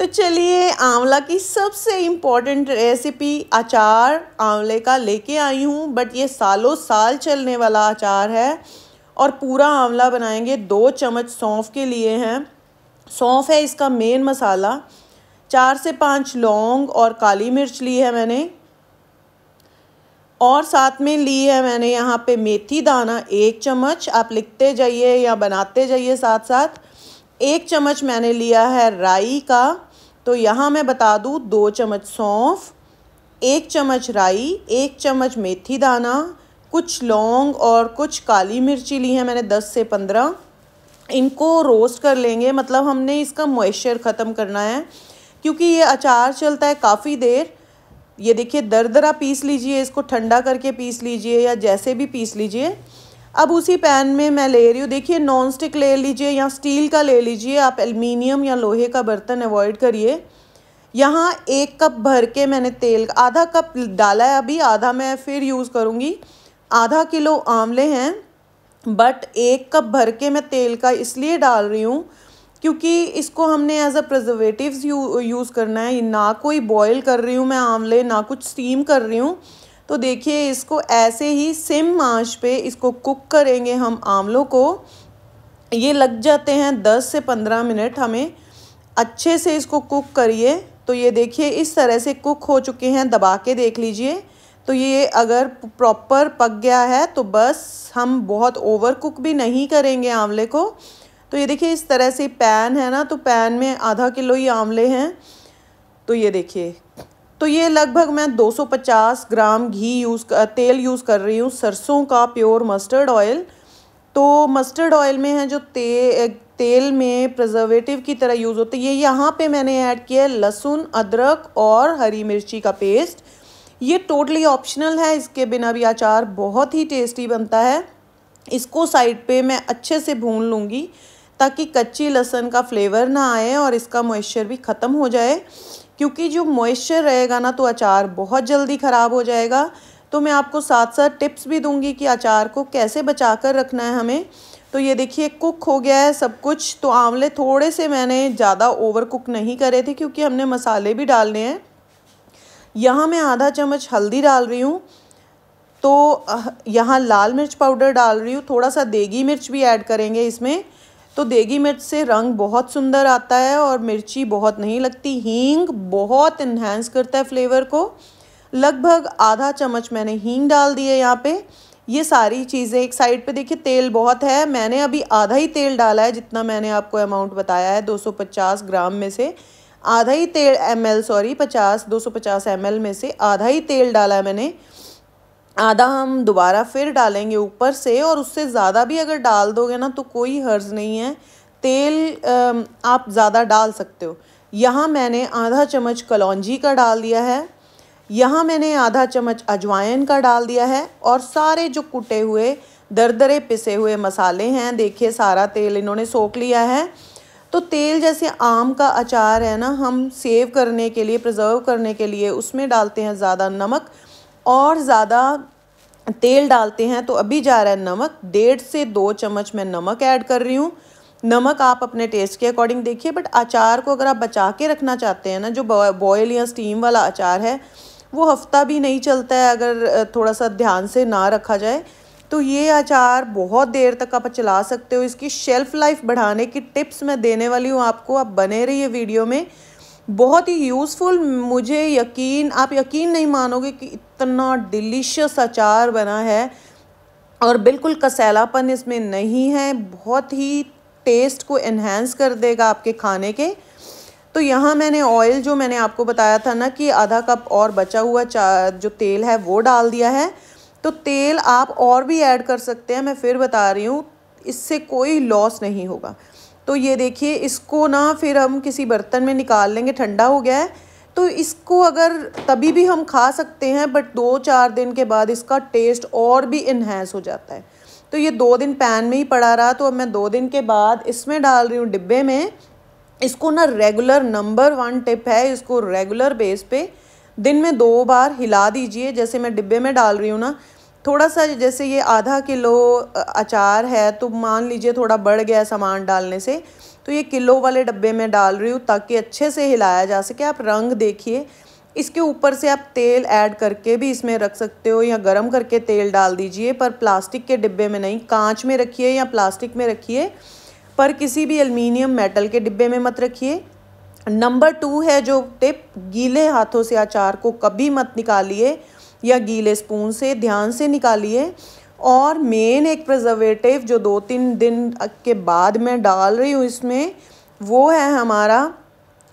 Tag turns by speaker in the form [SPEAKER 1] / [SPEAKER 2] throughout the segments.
[SPEAKER 1] तो चलिए आंवला की सबसे इम्पॉर्टेंट रेसिपी अचार आंवले का लेके आई हूँ बट ये सालों साल चलने वाला अचार है और पूरा आंवला बनाएंगे दो चम्मच सौंफ के लिए हैं सौंफ है इसका मेन मसाला चार से पाँच लौंग और काली मिर्च ली है मैंने और साथ में ली है मैंने यहाँ पे मेथी दाना एक चम्मच आप लिखते जाइए या बनाते जाइए साथ साथ एक चम्मच मैंने लिया है राई का तो यहाँ मैं बता दूँ दो चम्मच सौंफ एक चम्मच राई एक चम्मच मेथी दाना कुछ लौंग और कुछ काली मिर्ची ली है मैंने दस से पंद्रह इनको रोस्ट कर लेंगे मतलब हमने इसका मॉइस्चर ख़त्म करना है क्योंकि ये अचार चलता है काफ़ी देर ये देखिए दरदरा पीस लीजिए इसको ठंडा करके पीस लीजिए या जैसे भी पीस लीजिए अब उसी पैन में मैं ले रही हूँ देखिए नॉन स्टिक ले लीजिए या स्टील का ले लीजिए आप एल्मीनियम या लोहे का बर्तन अवॉइड करिए यहाँ एक कप भर के मैंने तेल आधा कप डाला है अभी आधा मैं फिर यूज़ करूँगी आधा किलो आंवले हैं बट एक कप भर के मैं तेल का इसलिए डाल रही हूँ क्योंकि इसको हमने एज अ प्रजर्वेटिव यूज़ करना है ना कोई बॉयल कर रही हूँ मैं आंवले ना कुछ स्टीम कर रही हूँ तो देखिए इसको ऐसे ही सिम आँच पे इसको कुक करेंगे हम आमलों को ये लग जाते हैं 10 से 15 मिनट हमें अच्छे से इसको कुक करिए तो ये देखिए इस तरह से कुक हो चुके हैं दबा के देख लीजिए तो ये अगर प्रॉपर पक गया है तो बस हम बहुत ओवर कुक भी नहीं करेंगे आंवले को तो ये देखिए इस तरह से पैन है ना तो पैन में आधा किलो ही आंवले हैं तो ये देखिए तो ये लगभग मैं 250 ग्राम घी यूज़ तेल यूज़ कर रही हूँ सरसों का प्योर मस्टर्ड ऑयल तो मस्टर्ड ऑयल में है जो ते तेल में प्रजर्वेटिव की तरह यूज़ होते ये यहाँ पे मैंने ऐड किया है लहसुन अदरक और हरी मिर्ची का पेस्ट ये टोटली ऑप्शनल है इसके बिना भी अचार बहुत ही टेस्टी बनता है इसको साइड पे मैं अच्छे से भून लूँगी ताकि कच्ची लहसन का फ्लेवर ना आए और इसका मॉइस्चर भी ख़त्म हो जाए क्योंकि जो मॉइस्चर रहेगा ना तो अचार बहुत जल्दी ख़राब हो जाएगा तो मैं आपको साथ साथ टिप्स भी दूंगी कि अचार को कैसे बचा कर रखना है हमें तो ये देखिए कुक हो गया है सब कुछ तो आंवले थोड़े से मैंने ज़्यादा ओवर कुक नहीं करे थे क्योंकि हमने मसाले भी डालने हैं यहाँ मैं आधा चम्मच हल्दी डाल रही हूँ तो यहाँ लाल मिर्च पाउडर डाल रही हूँ थोड़ा सा देगी मिर्च भी ऐड करेंगे इसमें तो देगी मिर्च से रंग बहुत सुंदर आता है और मिर्ची बहुत नहीं लगती हींग बहुत इन्हेंस करता है फ्लेवर को लगभग आधा चम्मच मैंने हींग डाल दी है यहाँ पे ये सारी चीज़ें एक साइड पे देखिए तेल बहुत है मैंने अभी आधा ही तेल डाला है जितना मैंने आपको अमाउंट बताया है 250 ग्राम में से आधा ही तेल एम सॉरी 50 250 एम में से आधा ही तेल डाला है मैंने आधा हम दोबारा फिर डालेंगे ऊपर से और उससे ज़्यादा भी अगर डाल दोगे ना तो कोई हर्ज नहीं है तेल आप ज़्यादा डाल सकते हो यहाँ मैंने आधा चम्मच कलौजी का डाल दिया है यहाँ मैंने आधा चम्मच अजवाइन का डाल दिया है और सारे जो कुटे हुए दरदरे पिसे हुए मसाले हैं देखिए सारा तेल इन्होंने सोख लिया है तो तेल जैसे आम का अचार है ना हम सेव करने के लिए प्रिजर्व करने के लिए उसमें डालते हैं ज़्यादा नमक और ज़्यादा तेल डालते हैं तो अभी जा रहा है नमक डेढ़ से दो चम्मच मैं नमक ऐड कर रही हूँ नमक आप अपने टेस्ट के अकॉर्डिंग देखिए बट अचार को अगर आप बचा के रखना चाहते हैं ना जो बॉयल या स्टीम वाला अचार है वो हफ्ता भी नहीं चलता है अगर थोड़ा सा ध्यान से ना रखा जाए तो ये अचार बहुत देर तक आप चला सकते हो इसकी शेल्फ़ लाइफ बढ़ाने की टिप्स मैं देने वाली हूँ आपको आप बने रहिए वीडियो में बहुत ही यूज़फुल मुझे यकीन आप यकीन नहीं मानोगे कि इतना डिलीशियस अचार बना है और बिल्कुल कसैलापन इसमें नहीं है बहुत ही टेस्ट को इन्हेंस कर देगा आपके खाने के तो यहाँ मैंने ऑयल जो मैंने आपको बताया था ना कि आधा कप और बचा हुआ जो तेल है वो डाल दिया है तो तेल आप और भी ऐड कर सकते हैं मैं फिर बता रही हूँ इससे कोई लॉस नहीं होगा तो ये देखिए इसको ना फिर हम किसी बर्तन में निकाल लेंगे ठंडा हो गया है तो इसको अगर तभी भी हम खा सकते हैं बट दो चार दिन के बाद इसका टेस्ट और भी इन्हेंस हो जाता है तो ये दो दिन पैन में ही पड़ा रहा तो अब मैं दो दिन के बाद इसमें डाल रही हूँ डिब्बे में इसको ना रेगुलर नंबर वन टिप है इसको रेगुलर बेस पे दिन में दो बार हिला दीजिए जैसे मैं डिब्बे में डाल रही हूँ ना थोड़ा सा जैसे ये आधा किलो अचार है तो मान लीजिए थोड़ा बढ़ गया सामान डालने से तो ये किलो वाले डब्बे में डाल रही हूँ ताकि अच्छे से हिलाया जा सके आप रंग देखिए इसके ऊपर से आप तेल ऐड करके भी इसमें रख सकते हो या गरम करके तेल डाल दीजिए पर प्लास्टिक के डिब्बे में नहीं कांच में रखिए या प्लास्टिक में रखिए पर किसी भी अल्मीनियम मेटल के डिब्बे में मत रखिए नंबर टू है जो टिप गीले हाथों से अचार को कभी मत निकालिए या गीले स्पून से ध्यान से निकालिए और मेन एक प्रज़र्वेटिव जो दो तीन दिन के बाद मैं डाल रही हूँ इसमें वो है हमारा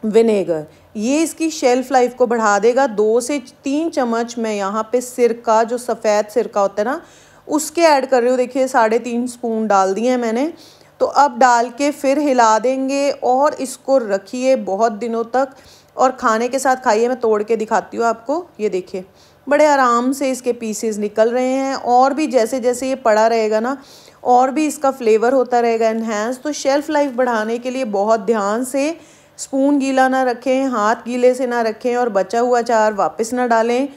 [SPEAKER 1] विनेगर ये इसकी शेल्फ़ लाइफ को बढ़ा देगा दो से तीन चम्मच मैं यहाँ पे सिरका जो सफ़ेद सिरका होता है ना उसके ऐड कर रही हूँ देखिए साढ़े तीन स्पून डाल दिए हैं मैंने तो अब डाल के फिर हिला देंगे और इसको रखिए बहुत दिनों तक और खाने के साथ खाइए मैं तोड़ के दिखाती हूँ आपको ये देखिए बड़े आराम से इसके पीसेस निकल रहे हैं और भी जैसे जैसे ये पड़ा रहेगा ना और भी इसका फ्लेवर होता रहेगा इन्हेंस तो शेल्फ़ लाइफ बढ़ाने के लिए बहुत ध्यान से स्पून गीला ना रखें हाथ गीले से ना रखें और बचा हुआ अचार वापस ना डालें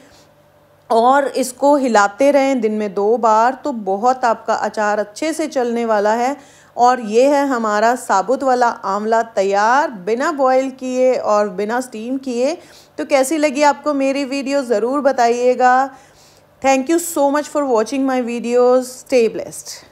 [SPEAKER 1] और इसको हिलाते रहें दिन में दो बार तो बहुत आपका अचार अच्छे से चलने वाला है और ये है हमारा साबुत वाला आंवला तैयार बिना बॉयल किए और बिना स्टीम किए तो कैसी लगी आपको मेरी वीडियो ज़रूर बताइएगा thank you so much for watching my videos stay blessed